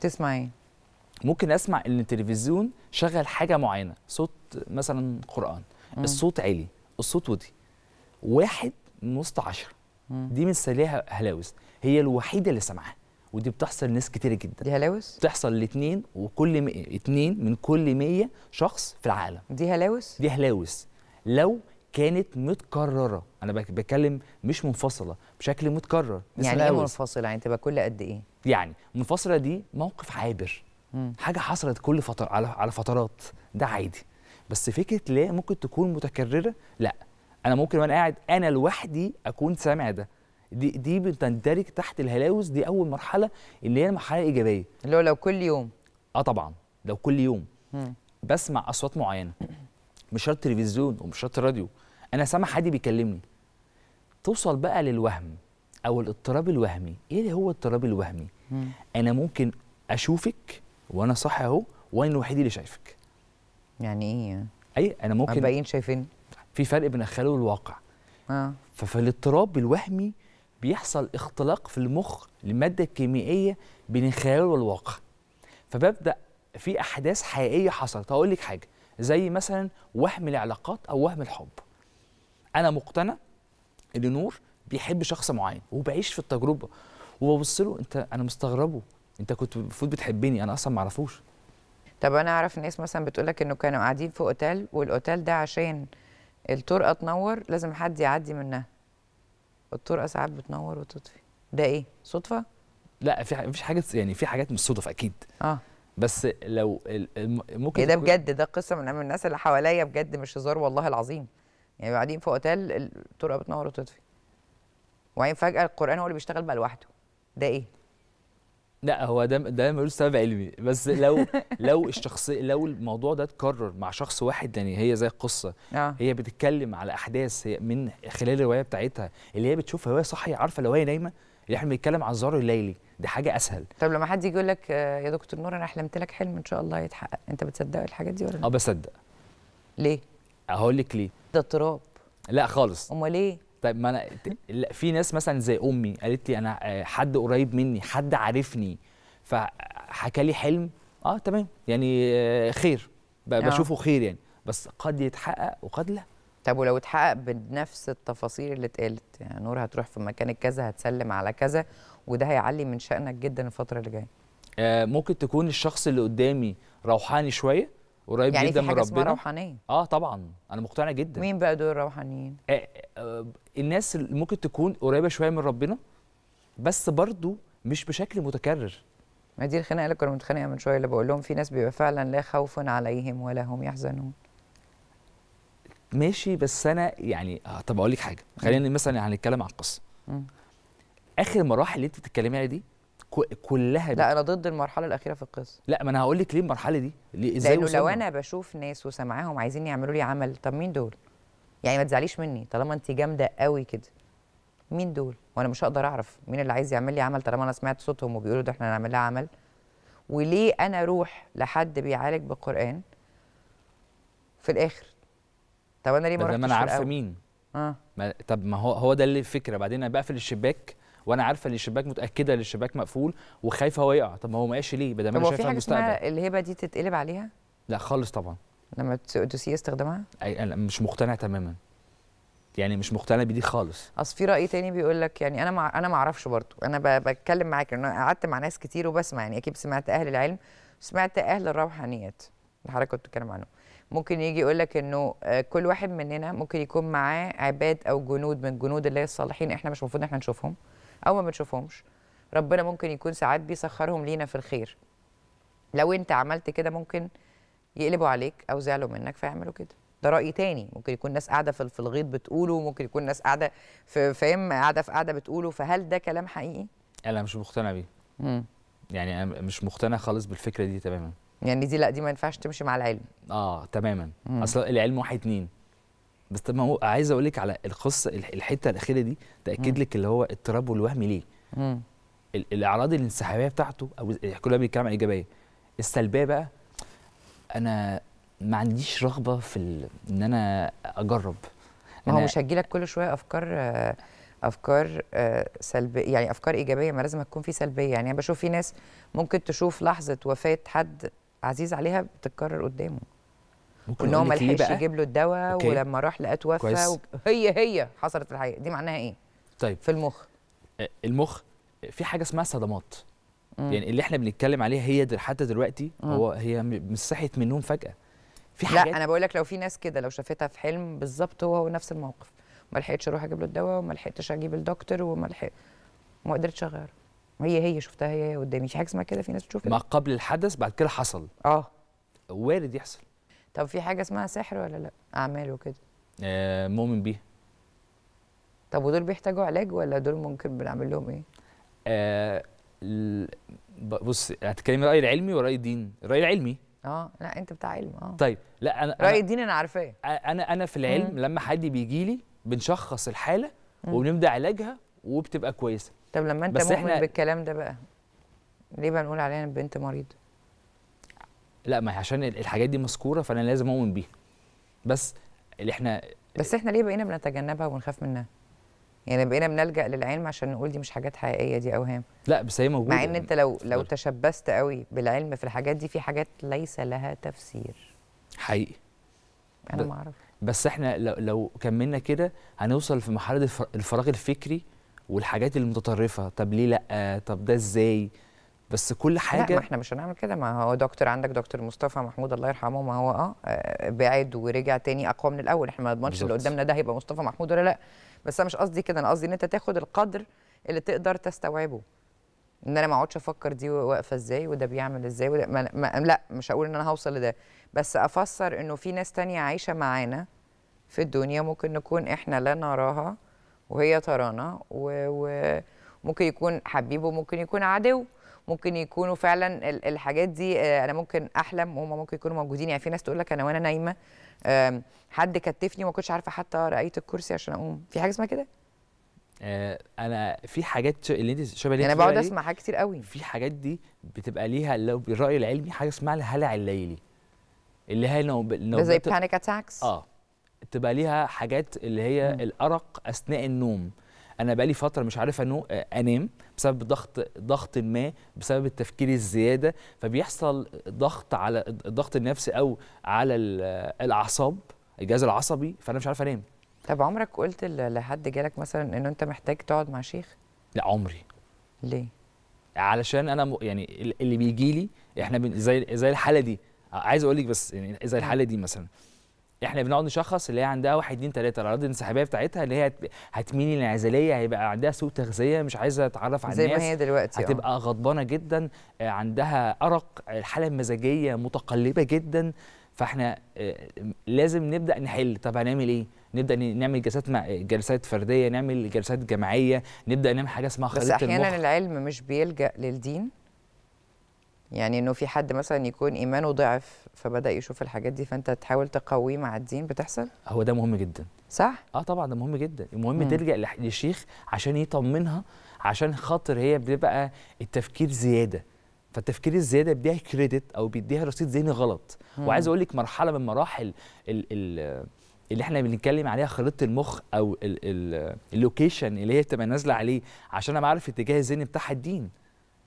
تسمع ايه ممكن اسمع ان التلفزيون شغل حاجه معينه صوت مثلا قران الصوت عالي الصوت ودي واحد من وسط عشرة دي من سليها هلاوس هي الوحيده اللي سامعاها ودي بتحصل لناس كتير جدا دي هلاوس بتحصل لاثنين وكل م... اتنين من كل 100 شخص في العالم دي هلاوس دي هلاوس لو كانت متكرره انا بتكلم مش منفصله بشكل متكرر يعني ايه منفصله يعني تبقى كل قد ايه يعني منفصله دي موقف عابر مم. حاجه حصلت كل فتره على على فترات ده عادي بس فكره لا ممكن تكون متكرره لا انا ممكن وانا قاعد انا لوحدي اكون سامع ده دي دي بتندرج تحت الهلاوس دي اول مرحله اللي هي المرحله الايجابيه اللي هو لو كل يوم اه طبعا لو كل يوم بسمع اصوات معينه مش شرط تلفزيون ومش شرط راديو انا سامع حد بيكلمني توصل بقى للوهم او الاضطراب الوهمي ايه اللي هو الاضطراب الوهمي انا ممكن اشوفك وانا صح اهو وانا الوحيد اللي شايفك يعني ايه اي انا ممكن باين شايفين في فرق بين الخيال والواقع اه ففي الاضطراب الوهمي بيحصل اختلاق في المخ للماده الكيميائيه بين الخيال والواقع فببدا في احداث حقيقيه حصلت هقول لك حاجه زي مثلا وهم العلاقات او وهم الحب انا مقتنع ان نور بيحب شخص معين وبعيش في التجربه وببص له انت انا مستغربه انت كنت المفروض بتحبني انا اصلا ما اعرفوش
طب انا اعرف ناس مثلا بتقول لك انه كانوا قاعدين في اوتيل والاوتيل ده عشان الطرقه تنور لازم حد يعدي منها الطرقه ساعات بتنور وتطفي ده ايه صدفه
لا في مفيش حاجه يعني في حاجات مش صدف اكيد اه بس لو ممكن إيه ده بجد
ده قصه من الناس اللي حواليا بجد مش هزار والله العظيم يعني قاعدين في اوتيل الطرقه بتنور وتطفي وبعدين فجاه القران هو اللي بيشتغل بقى لوحده ده ايه لا هو ده ده ملوش
سبب علمي بس لو [laughs] لو الشخصيه لو الموضوع ده اتكرر مع شخص واحد يعني هي زي القصه آه. هي بتتكلم على احداث هي من خلال الروايه بتاعتها اللي هي بتشوفها وهي صاحيه عارفه لو هي نايمه اللي احنا بنتكلم عن الظهر الليلي دي حاجه اسهل طب لما حد يجي يقول لك آه،
يا دكتور نور انا حلمت لك حلم ان شاء الله يتحقق انت بتصدق الحاجات دي ولا اه بصدق
ليه هقول لك ليه ده اضطراب لا خالص امال ايه طيب ما انا في ناس مثلا زي امي قالت لي انا آه، حد قريب مني حد عارفني فحكى لي حلم اه تمام يعني آه، خير آه. بشوفه خير يعني بس قد
يتحقق وقد لا طب ولو اتحقق بنفس التفاصيل اللي اتقالت يعني نور هتروح في مكان كذا هتسلم على كذا وده هيعلي من شأنك جدا الفترة اللي جاية
آه ممكن تكون الشخص اللي قدامي روحاني شوية قريب يعني جدا من ربنا يعني في حاجه اسمها
روحانيه اه
طبعا انا مقتنع جدا مين بقى
دول الروحانيين
آه،, آه آه الناس اللي ممكن تكون قريبه شويه من ربنا بس برضو مش بشكل متكرر
ما دي الخناقه اللي كنا متخانقه من شويه اللي بقول لهم في ناس بيبقى فعلا لا خوف عليهم ولا هم يحزنون
ماشي بس انا يعني آه طب اقول لك حاجه خلينا مثلا هنتكلم عن القصه اخر المراحل اللي انت بتتكلمي عليها دي كلها دي. لا
انا ضد المرحله الاخيره في القصه
لا ما انا هقول لك ليه المرحله دي ليه ازاي لانه لو انا
بشوف ناس وسامعاهم عايزين يعملوا لي عمل طب مين دول يعني ما تزعليش مني طالما انت جامده قوي كده مين دول وانا مش هقدر اعرف مين اللي عايز يعمل لي عمل طالما انا سمعت صوتهم وبيقولوا ده احنا هنعمل لها عمل وليه انا اروح لحد بيعالج بالقران في الاخر طب انا ليه ما رحتش انا عارفه مين اه
ما طب ما هو هو ده اللي الفكره بعدين انا بقفل الشباك وانا عارفه ان الشباك متاكده ان الشباك مقفول وخايفه هو يقع طب ما هو ماشي ليه بدل ما انا شايفه المستقبل
الهبه دي تتقلب عليها
لا خالص طبعا
لما تسيء استخدامها
انا مش مقتنع تماما يعني مش مقتنع بدي خالص
اصل في راي تاني بيقول لك يعني انا مع انا ما اعرفش برضه انا بتكلم معاك انا قعدت مع ناس كتير وبسمع يعني اكيد سمعت اهل العلم سمعت اهل الروحانيات اللي حضرتك كنت بتتكلم عنه ممكن يجي يقول لك انه آه، كل واحد مننا ممكن يكون معاه عباد او جنود من جنود الله الصالحين احنا مش المفروض ان احنا نشوفهم او ما بنشوفهمش ربنا ممكن يكون ساعات بيسخرهم لينا في الخير لو انت عملت كده ممكن يقلبوا عليك او زعلوا منك فيعملوا كده ده راي تاني ممكن يكون ناس قاعده في الغيط بتقوله ممكن يكون ناس قاعده في فاهم قاعده في قاعده بتقوله فهل ده كلام حقيقي
انا مش مقتنع بيه يعني انا مش مقتنع خالص بالفكره دي تماما
يعني دي لا دي ما ينفعش تمشي مع العلم
اه تماما مم. اصل العلم واحد اتنين بس طب ما هو عايز اقول لك على القصه الحته الاخيره دي تاكد لك اللي هو اضطراب والوهم ليه مم. الاعراض الانسحابيه بتاعته او كلنا بنتكلم عن ايجابيه السلبيه بقى انا ما عنديش رغبه في ال... ان انا اجرب
ما هو مش هتجيلك كل شويه افكار افكار سلبيه يعني افكار ايجابيه ما لازم تكون في سلبيه يعني انا بشوف في ناس ممكن تشوف لحظه وفاه حد عزيز عليها بتتكرر قدامه
وان هو ما لحقش يجيب له
الدواء ولما راح لقى توفى و... هي هي حصلت الحقيقه دي معناها ايه؟
طيب في المخ المخ في حاجه اسمها صدمات مم. يعني اللي احنا بنتكلم عليها هي دل حتى دلوقتي مم. هو هي مش صحيت من النوم فجاه
في حاجات لا انا بقول لك لو في ناس كده لو شافتها في حلم بالظبط هو هو نفس الموقف ما لحقتش اروح اجيب له الدواء وما لحقتش اجيب الدكتور وما لحق ما قدرتش اغير هي هي شفتها هي هي قدامي في حاجه اسمها كده في ناس بتشوف
ما قبل الحدث بعد كده حصل اه وارد يحصل
طب في حاجه اسمها سحر ولا لا اعمال وكده
آه مؤمن بيها
طب ودول بيحتاجوا علاج ولا دول ممكن بنعمل لهم ايه
آه بص هتتكلمي راي العلمي وراي الدين الراي العلمي
اه لا انت بتاع علم اه
طيب لا انا راي الدين انا عارفاه انا انا في العلم مم. لما حد بيجي لي بنشخص الحاله مم. وبنبدا علاجها وبتبقى كويسه طب لما انت مؤمن
بالكلام ده بقى ليه بنقول عليها بنت مريضه
لا ما عشان الحاجات دي مذكوره فانا لازم اؤمن بيها بس
اللي احنا بس احنا ليه بقينا بنتجنبها ونخاف منها يعني بقينا بنلجا للعلم عشان نقول دي مش حاجات حقيقيه دي اوهام لا بس هي موجوده مع ان انت لو لو تشبثت قوي بالعلم في الحاجات دي في حاجات ليس لها تفسير
حقيقي انا ما اعرف بس احنا لو, لو كملنا كده هنوصل في مرحله الفراغ الفكري
والحاجات المتطرفه طب ليه لا طب ده ازاي بس كل حاجه لا ما احنا مش هنعمل كده ما هو دكتور عندك دكتور مصطفى محمود الله يرحمه ما هو اه بعد ورجع تاني اقوى من الاول احنا ما نضمنش اللي قدامنا ده هيبقى مصطفى محمود ولا لا بس انا مش قصدي كده انا قصدي ان انت تاخد القدر اللي تقدر تستوعبه ان انا ما اقعدش افكر دي واقفه ازاي وده بيعمل ازاي وده ما ما لا مش هقول ان انا هوصل لده بس افسر انه في ناس تانية عايشه معانا في الدنيا ممكن نكون احنا لا نراها وهي ترانا وممكن يكون حبيبه وممكن يكون عدو ممكن يكونوا فعلا الحاجات دي آه، انا ممكن احلم وهم ممكن يكونوا موجودين يعني في ناس تقول لك انا وانا نايمه حد كتفني وما كنتش عارفه حتى رأيت الكرسي عشان اقوم في حاجه اسمها كده
آه، انا في حاجات اللي انت شبه اللي يعني انا بقعد اسمع حاجات كتير قوي في حاجات دي بتبقى ليها لو بالراي العلمي حاجه اسمها الهلع الليلي اللي هي نوب زي بانيك
اتاكس اه
تبقى ليها حاجات اللي هي م. الارق اثناء النوم انا بقالي فتره مش عارف انه آه، انام بسبب ضغط ضغط ما بسبب التفكير الزياده فبيحصل ضغط على الضغط النفسي او على الاعصاب
الجهاز العصبي فانا مش عارف انام طب عمرك قلت لحد جالك مثلا انه انت محتاج تقعد مع شيخ لا عمري ليه
علشان انا يعني اللي بيجي لي احنا زي زي الحاله دي عايز اقول لك بس يعني زي الحاله دي مثلا احنا بنقعد نشخص اللي هي عندها واحد اتنين تلاته الاراضي الانسحابيه بتاعتها اللي هي هتميل انعزاليه هيبقى عندها سوء تغذيه مش عايزه تتعرف على زي الناس زي ما هي دلوقتي هتبقى أوه. غضبانه جدا آه، عندها ارق الحاله المزاجيه متقلبه جدا فاحنا آه، لازم نبدا نحل طب هنعمل ايه نبدا نعمل جلسات مع جلسات فرديه نعمل جلسات جماعيه نبدا نعمل حاجه اسمها خريطه بس احيانا المخ.
العلم مش بيلجا للدين يعني انه في حد مثلا يكون ايمانه ضعف فبدا يشوف الحاجات دي فانت تحاول تقويه مع الدين بتحصل
هو ده مهم جدا صح اه طبعا ده مهم جدا المهم تلجا
لشيخ عشان
يطمنها عشان خاطر هي بتبقى التفكير زياده فالتفكير الزياده بيديها كريدت او بيديها رصيد ذهني غلط مم. وعايز اقول لك مرحله من مراحل ال ال اللي احنا بنتكلم عليها خريطه المخ او اللوكيشن اللي هي بتبقى نازله عليه عشان انا بعرف الاتجاه الذهني بتاعها الدين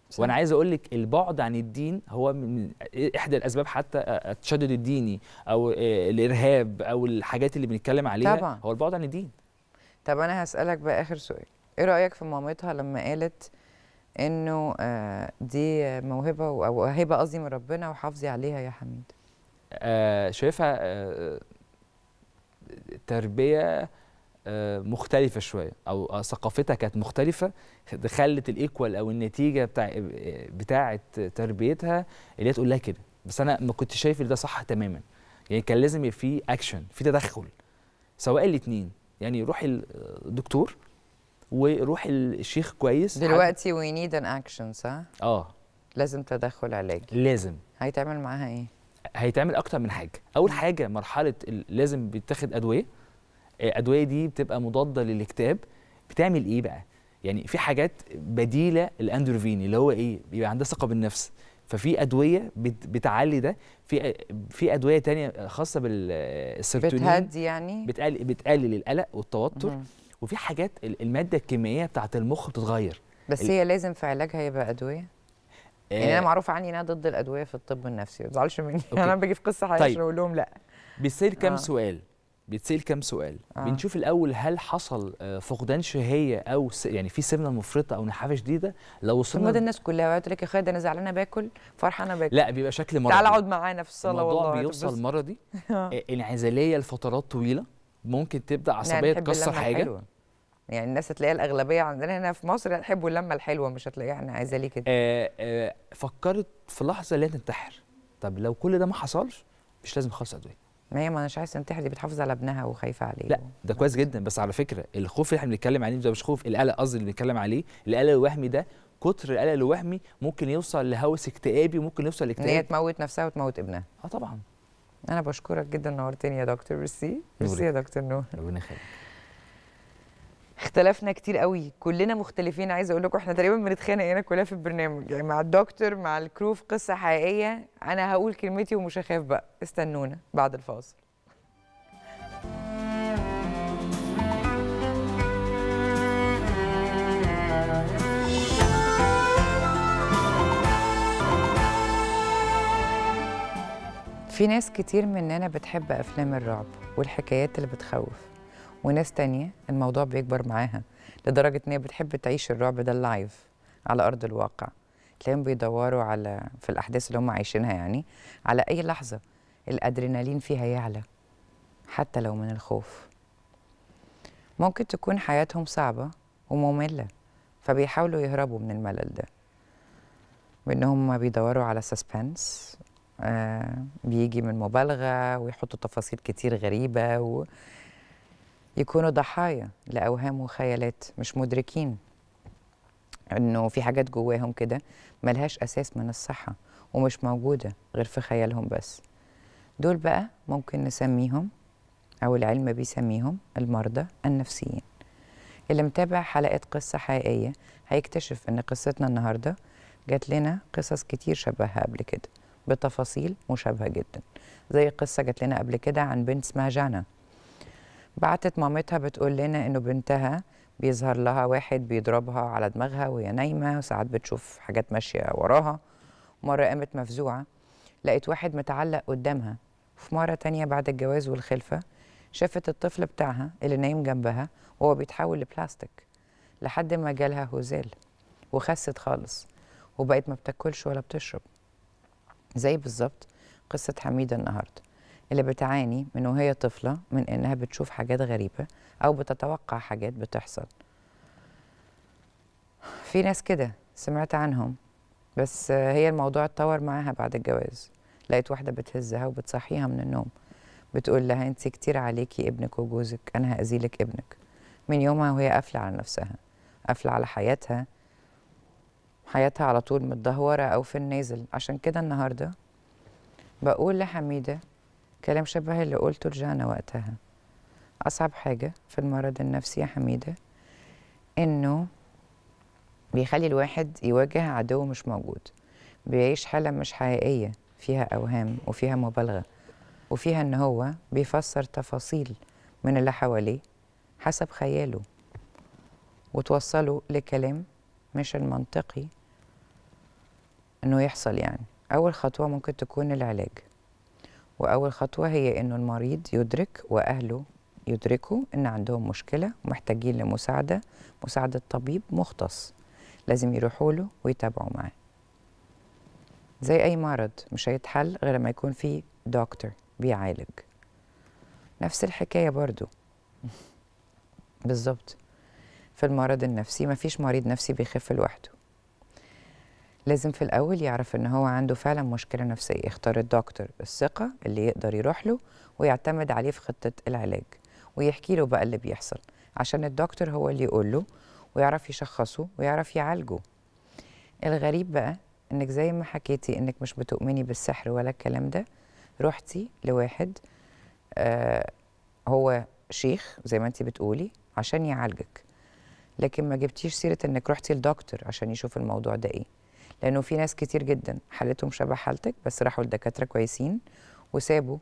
صحيح. وانا عايز اقول لك البعد عن الدين هو من احدى الاسباب حتى التشدد الديني او الارهاب او الحاجات اللي بنتكلم عليها طبعا. هو البعد عن الدين
طب انا هسالك بقى اخر سؤال ايه رايك في مامتها لما قالت انه آه، دي موهبه او هبه قصدي من ربنا وحافظي عليها يا حميد
آه شايفها آه تربيه آه، مختلفه شويه او آه، ثقافتها كانت مختلفه خلت الايكوال او النتيجه بتاع آه، بتاعه تربيتها اللي هي تقول لها كده بس انا ما كنتش شايف ان ده صح تماما يعني كان لازم يبقى في اكشن في تدخل سواء الاثنين يعني روح الدكتور وروح الشيخ كويس دلوقتي
وي نيد ان اكشن صح؟
اه لازم تدخل علاجي لازم
هيتعمل معاها ايه؟
هيتعمل اكتر من حاجه اول حاجه مرحله لازم بيتاخد ادويه الادويه دي بتبقى مضاده للاكتئاب بتعمل ايه بقى يعني في حاجات بديله الاندروفيني اللي هو ايه بيبقى عندها ثقه بالنفس ففي ادويه بتعلي ده في في ادويه تانية خاصه بالسيرتونين بتهدي يعني بتقلل بتقلل القلق والتوتر مم. وفي حاجات الماده الكيميائيه بتاعه المخ بتتغير بس هي
لازم في علاجها يبقى ادويه يعني آه يعني انا معروف عني ان انا ضد الادويه في الطب النفسي ما تزعلش مني [laughs] انا باجي في قصه حقيقيه طيب. اقول لهم لا
بيصير كام آه. سؤال بيتسال كام سؤال آه. بنشوف الاول هل حصل آه، فقدان شهيه او س... يعني في سمنه مفرطه او نحافه شديده لو وصلنا ده
الناس كلها وقعت لك يا خالد انا زعلانه باكل فرحانه باكل لا
بيبقى شكل مرضي تعال اقعد
معانا في الصاله والله الموضوع بيوصل مرضي [laughs] آه.
انعزاليه لفترات طويله ممكن تبدا عصبيه تكسر حاجه حلوة.
يعني الناس هتلاقيها الاغلبيه عندنا هنا في مصر يحبوا اللمه الحلوه مش هتلاقيها
ليه كده آه آه فكرت في لحظه
لا تنتحر طب لو كل ده ما حصلش مش لازم خالص ادويه ما هي ما مش عايزه تنتحر دي بتحافظ على ابنها وخايفه عليه لا
ده كويس جدا بس على فكره الخوف اللي احنا بنتكلم عليه ده مش خوف القلق قصدي اللي بنتكلم عليه القلق الوهمي ده كتر القلق الوهمي ممكن يوصل لهوس اكتئابي وممكن يوصل
لاكتئاب هي تموت نفسها وتموت ابنها اه طبعا انا بشكرك جدا نورتني يا دكتور ميرسي ميرسي يا دكتور نور ربنا يخليك اختلفنا كتير قوي كلنا مختلفين عايزه اقول لكم احنا تقريبا بنتخانق هنا كلها في البرنامج يعني مع الدكتور مع الكرو في قصه حقيقيه انا هقول كلمتي ومش هخاف بقى استنونا بعد الفاصل في ناس كتير مننا بتحب افلام الرعب والحكايات اللي بتخوف وناس تانية الموضوع بيكبر معاها لدرجة إن هي بتحب تعيش الرعب ده اللايف على أرض الواقع تلاقيهم بيدوروا على في الأحداث اللي هم عايشينها يعني على أي لحظة الأدرينالين فيها يعلى حتى لو من الخوف ممكن تكون حياتهم صعبة ومملة فبيحاولوا يهربوا من الملل ده بأنهم بيدوروا على سسبنس آه بيجي من مبالغة ويحطوا تفاصيل كتير غريبة و... يكونوا ضحايا لاوهام وخيالات مش مدركين انه في حاجات جواهم كده ملهاش اساس من الصحه ومش موجوده غير في خيالهم بس دول بقى ممكن نسميهم او العلم بيسميهم المرضى النفسيين اللي متابع حلقات قصه حقيقيه هيكتشف ان قصتنا النهارده جات لنا قصص كتير شبهها قبل كده بتفاصيل مشابهه جدا زي قصه جات لنا قبل كده عن بنت اسمها جانا بعتت مامتها بتقول لنا انه بنتها بيظهر لها واحد بيضربها على دماغها وهي نايمه وساعات بتشوف حاجات ماشيه وراها مره قامت مفزوعه لقيت واحد متعلق قدامها وفي مره تانية بعد الجواز والخلفه شافت الطفل بتاعها اللي نايم جنبها وهو بيتحول لبلاستيك لحد ما جالها هزال وخست خالص وبقت ما بتاكلش ولا بتشرب زي بالظبط قصه حميده النهارده اللي بتعاني من وهي طفله من انها بتشوف حاجات غريبه او بتتوقع حاجات بتحصل في ناس كده سمعت عنهم بس هي الموضوع اتطور معاها بعد الجواز لقيت واحده بتهزها وبتصحيها من النوم بتقول لها انت كتير عليكي ابنك وجوزك انا هاذيلك ابنك من يومها وهي قافله على نفسها قافله على حياتها حياتها على طول متدهوره او في النازل عشان كده النهارده بقول لحميده كلام شبه اللي قلته لجانا وقتها أصعب حاجة في المرض النفسي يا حميدة إنه بيخلي الواحد يواجه عدو مش موجود بيعيش حالة مش حقيقية فيها أوهام وفيها مبالغة وفيها إن هو بيفسر تفاصيل من اللي حواليه حسب خياله وتوصله لكلام مش المنطقي إنه يحصل يعني أول خطوة ممكن تكون العلاج واول خطوه هي انه المريض يدرك واهله يدركوا ان عندهم مشكله محتاجين لمساعده مساعده طبيب مختص لازم يروحوا له ويتابعوا معاه زي اي مرض مش هيتحل غير لما يكون في دكتور بيعالج نفس الحكايه برضو [laughs] بالظبط في المرض النفسي مفيش مريض نفسي بيخف لوحده لازم في الأول يعرف إن هو عنده فعلا مشكلة نفسية يختار الدكتور الثقة اللي يقدر يروح له ويعتمد عليه في خطة العلاج ويحكي له بقى اللي بيحصل عشان الدكتور هو اللي يقول له ويعرف يشخصه ويعرف يعالجه الغريب بقى إنك زي ما حكيتي إنك مش بتؤمني بالسحر ولا الكلام ده رحتي لواحد آه هو شيخ زي ما انت بتقولي عشان يعالجك لكن ما جبتيش سيره انك رحتي لدكتور عشان يشوف الموضوع ده ايه لانه في ناس كتير جدا حالتهم شبه حالتك بس راحوا لدكاتره كويسين وسابوا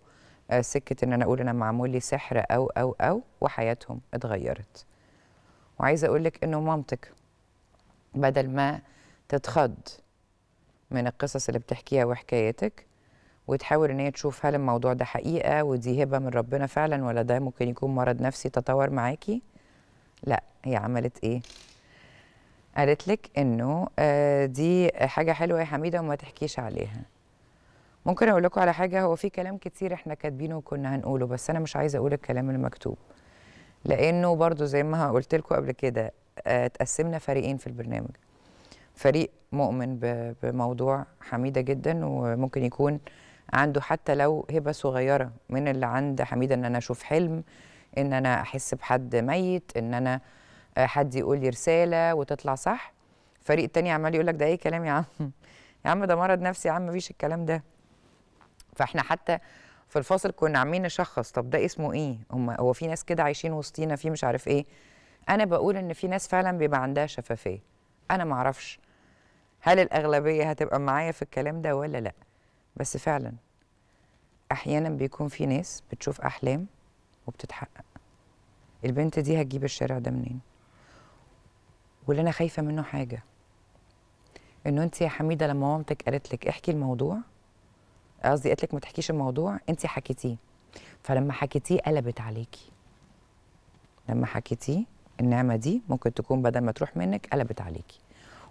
آه، سكه ان انا اقول انا معمول لي سحر او او او وحياتهم اتغيرت وعايزه اقول لك انه مامتك بدل ما تتخض من القصص اللي بتحكيها وحكايتك وتحاول ان هي تشوف هل الموضوع ده حقيقه ودي هبه من ربنا فعلا ولا ده ممكن يكون مرض نفسي تطور معاكي لا هي عملت ايه قالت لك انه آه، دي حاجه حلوه يا حميده وما تحكيش عليها ممكن اقول لكم على حاجه هو في كلام كتير احنا كاتبينه وكنا هنقوله بس انا مش عايزه اقول الكلام المكتوب لانه برضو زي ما قلت لكم قبل كده آه، اتقسمنا فريقين في البرنامج فريق مؤمن بموضوع حميده جدا وممكن يكون عنده حتى لو هبه صغيره من اللي عند حميده ان انا اشوف حلم ان انا احس بحد ميت ان انا حد يقول لي رساله وتطلع صح فريق تاني عمال يقول لك ده ايه كلام يا عم [laughs] يا عم ده مرض نفسي يا عم مفيش الكلام ده فاحنا حتى في الفاصل كنا عاملين نشخص طب ده اسمه ايه هم هو في ناس كده عايشين وسطينا في مش عارف ايه انا بقول ان في ناس فعلا بيبقى عندها شفافيه انا ما اعرفش هل الاغلبيه هتبقى معايا في الكلام ده ولا لا بس فعلا احيانا بيكون في ناس بتشوف احلام وبتتحقق البنت دي هتجيب الشارع ده منين واللي انا خايفه منه حاجه انه انت يا حميده لما مامتك قالت لك احكي الموضوع قصدي قالت لك ما تحكيش الموضوع انت حكيتيه فلما حكيتيه قلبت عليكي لما حكيتيه النعمه دي ممكن تكون بدل ما تروح منك قلبت عليكي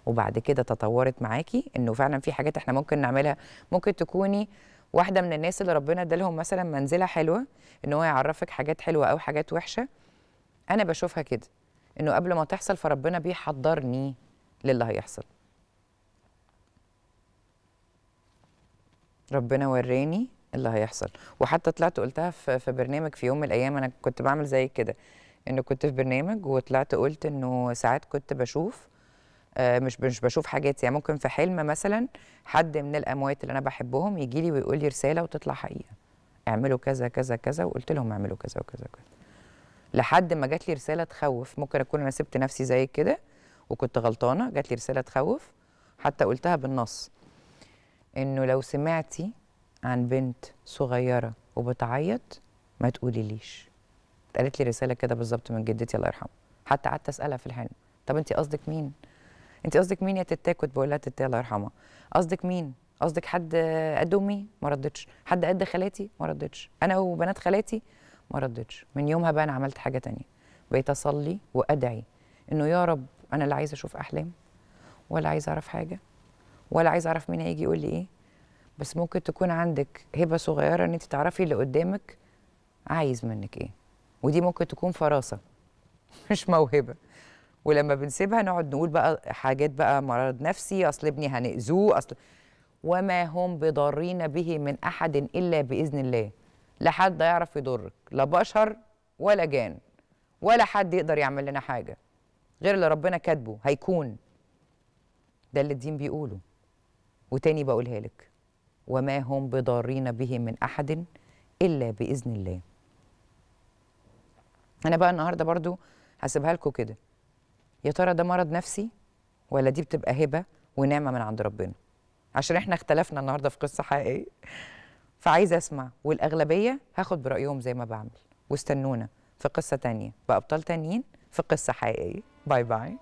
وبعد كده تطورت معاكي انه فعلا في حاجات احنا ممكن نعملها ممكن تكوني واحده من الناس اللي ربنا ادالهم مثلا منزله حلوه ان هو يعرفك حاجات حلوه او حاجات وحشه انا بشوفها كده انه قبل ما تحصل فربنا بيحضرني للي هيحصل ربنا وراني اللي هيحصل وحتى طلعت قلتها في برنامج في يوم من الايام انا كنت بعمل زي كده انه كنت في برنامج وطلعت قلت انه ساعات كنت بشوف آه، مش مش بشوف حاجات يعني ممكن في حلم مثلا حد من الاموات اللي انا بحبهم يجي لي ويقول لي رساله وتطلع حقيقه اعملوا كذا كذا كذا وقلت لهم اعملوا كذا وكذا وكذا لحد ما جات لي رساله تخوف ممكن اكون انا سبت نفسي زي كده وكنت غلطانه جات لي رساله تخوف حتى قلتها بالنص انه لو سمعتي عن بنت صغيره وبتعيط ما تقوليليش اتقالت لي رساله كده بالظبط من جدتي الله يرحمها حتى قعدت اسالها في الحلم طب انت قصدك مين انت قصدك مين يا تتا كنت بقول لها تتا الله يرحمها قصدك مين قصدك حد قد امي ما ردتش حد قد خالاتي ما ردتش انا وبنات خالاتي ما ردتش من يومها بقى انا عملت حاجه تانية بقيت اصلي وادعي انه يا رب انا لا عايزه اشوف احلام ولا عايزه اعرف حاجه ولا عايزه اعرف مين هيجي يقول لي ايه بس ممكن تكون عندك هبه صغيره ان انت تعرفي اللي قدامك عايز منك ايه ودي ممكن تكون فراسه [laughs] مش موهبه ولما بنسيبها نقعد نقول بقى حاجات بقى مرض نفسي اصل ابني هنأذوه اصل وما هم بضارين به من احد الا باذن الله لا حد يعرف يضرك لا بشر ولا جان ولا حد يقدر يعمل لنا حاجه غير اللي ربنا كاتبه هيكون ده اللي الدين بيقوله وتاني بقولها لك وما هم بضارين به من احد الا باذن الله انا بقى النهارده برضو هسيبها لكم كده يا ترى ده مرض نفسي ولا دي بتبقى هبه ونعمه من عند ربنا عشان احنا اختلفنا النهارده في قصه حقيقيه فعايزه اسمع والاغلبيه هاخد برايهم زي ما بعمل واستنونا في قصه تانية بابطال تانيين في قصه حقيقيه باي باي